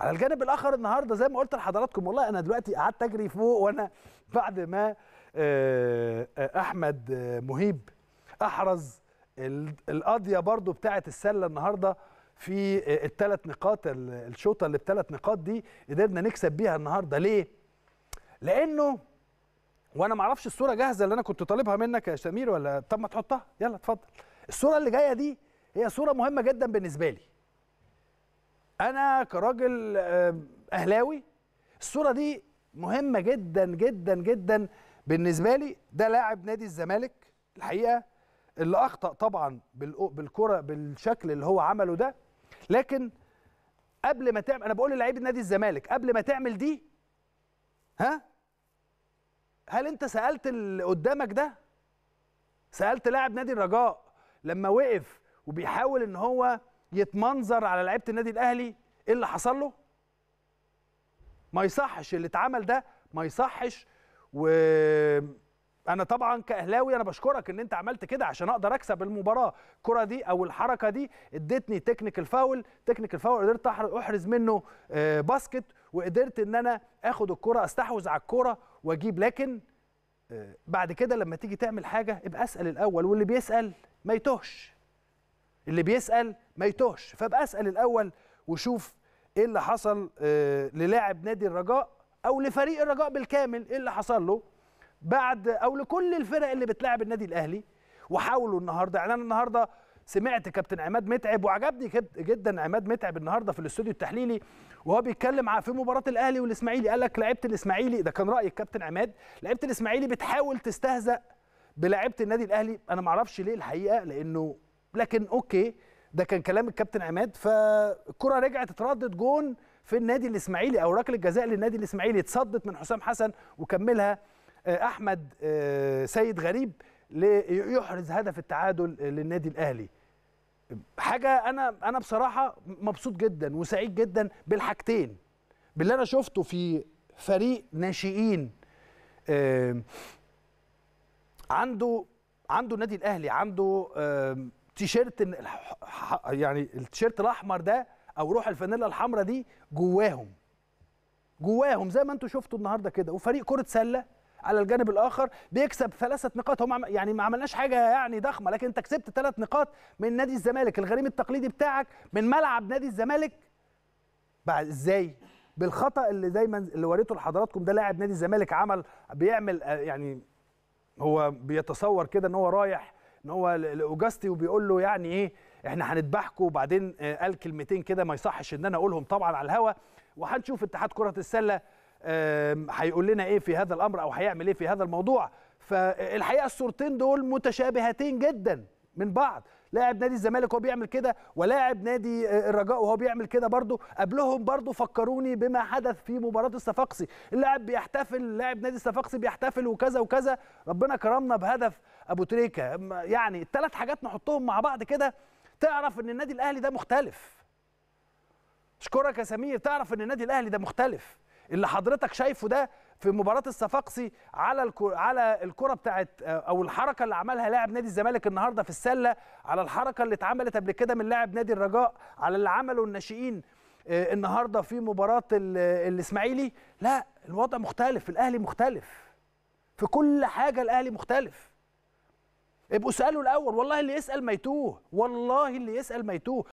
على الجانب الاخر النهارده زي ما قلت لحضراتكم والله انا دلوقتي قعدت اجري فوق وانا بعد ما آه، آه، احمد آه، مهيب احرز القضيه برضو بتاعه السله النهارده في الثلاث نقاط الشوطه اللي بثلاث نقاط دي قدرنا نكسب بيها النهارده ليه لانه وانا ما اعرفش الصوره جاهزه اللي انا كنت طالبها منك يا سمير ولا طب ما تحطها يلا اتفضل الصوره اللي جايه دي هي صوره مهمه جدا بالنسبه لي انا كراجل آه، اهلاوي الصوره دي مهمه جدا جدا جدا بالنسبه لي ده لاعب نادي الزمالك الحقيقه اللي اخطا طبعا بالكره بالشكل اللي هو عمله ده لكن قبل ما تعمل انا بقول للاعيبه نادي الزمالك قبل ما تعمل دي ها هل انت سالت اللي قدامك ده سالت لاعب نادي الرجاء لما وقف وبيحاول ان هو يتمنظر على لعيبه النادي الاهلي ايه اللي حصل له ما يصحش اللي اتعمل ده ما يصحش و انا طبعا كاهلاوي انا بشكرك ان انت عملت كده عشان اقدر اكسب المباراه الكره دي او الحركه دي ادتني تكنيكال فاول تكنيكال فاول قدرت احرز منه باسكت آه، وقدرت ان انا اخد الكره استحوذ على الكره واجيب لكن آه، بعد كده لما تيجي تعمل حاجه ابقى اسال الاول واللي بيسال ما يتهش اللي بيسال ما يتهش اسال الاول وشوف ايه اللي حصل آه، للاعب نادي الرجاء او لفريق الرجاء بالكامل ايه اللي حصل له بعد او لكل الفرق اللي بتلاعب النادي الاهلي وحاولوا النهارده يعني انا النهارده سمعت كابتن عماد متعب وعجبني جدا عماد متعب النهارده في الاستوديو التحليلي وهو بيتكلم في مباراه الاهلي والاسماعيلي قال لك لعيبه الاسماعيلي ده كان راي الكابتن عماد لعيبه الاسماعيلي بتحاول تستهزأ بلاعيبه النادي الاهلي انا ما اعرفش ليه الحقيقه لانه لكن اوكي ده كان كلام الكابتن عماد فالكره رجعت اتردد جون في النادي الاسماعيلي او ركله جزاء للنادي الاسماعيلي اتصدت من حسام حسن وكملها آه، احمد آه، سيد غريب ليحرز هدف التعادل آه، للنادي الاهلي حاجه انا انا بصراحه مبسوط جدا وسعيد جدا بالحاجتين باللي انا شفته في فريق ناشئين عنده عنده النادي الاهلي عنده تيشيرت يعني التيشيرت الاحمر ده او روح الفانيلا الحمراء دي جواهم جواهم زي ما انتم شفتوا النهارده كده وفريق كره سله على الجانب الاخر بيكسب ثلاثه نقاط هم يعني ما عملناش حاجه يعني ضخمه لكن انت كسبت ثلاث نقاط من نادي الزمالك الغريم التقليدي بتاعك من ملعب نادي الزمالك بعد ازاي بالخطا اللي دايما اللي وريته لحضراتكم ده لاعب نادي الزمالك عمل بيعمل آه، يعني هو بيتصور كده ان هو رايح ان هو لاوجاستي وبيقول له يعني ايه احنا هنذبحكم وبعدين آه، قال كلمتين كده ما يصحش ان انا اقولهم طبعا على الهوا وهنشوف اتحاد كره السله هيقول لنا ايه في هذا الامر او هيعمل ايه في هذا الموضوع فالحقيقه الصورتين دول متشابهتين جدا من بعض لاعب نادي الزمالك وهو بيعمل كده ولاعب نادي آه، الرجاء وهو بيعمل كده برضه قبلهم برضه فكروني بما حدث في مباراه الصفاقسي اللاعب بيحتفل لاعب نادي الصفاقسي بيحتفل وكذا وكذا ربنا كرمنا بهدف ابو تريكه يعني الثلاث حاجات نحطهم مع بعض كده تعرف ان النادي الاهلي ده مختلف اشكرك يا سمير تعرف ان النادي الاهلي ده مختلف اللي حضرتك شايفه ده في مباراه الصفاقسي على على الكره بتاعت آه، او الحركه اللي عملها لاعب نادي الزمالك النهارده في السله على الحركه اللي اتعملت قبل كده من لاعب نادي الرجاء على اللي عمله الناشئين آه، النهارده في مباراه الاسماعيلي لا الوضع مختلف الاهلي مختلف في كل حاجه الاهلي مختلف ابقوا اسالوا الاول والله اللي يسال ما يتوه والله اللي يسال ما يتوه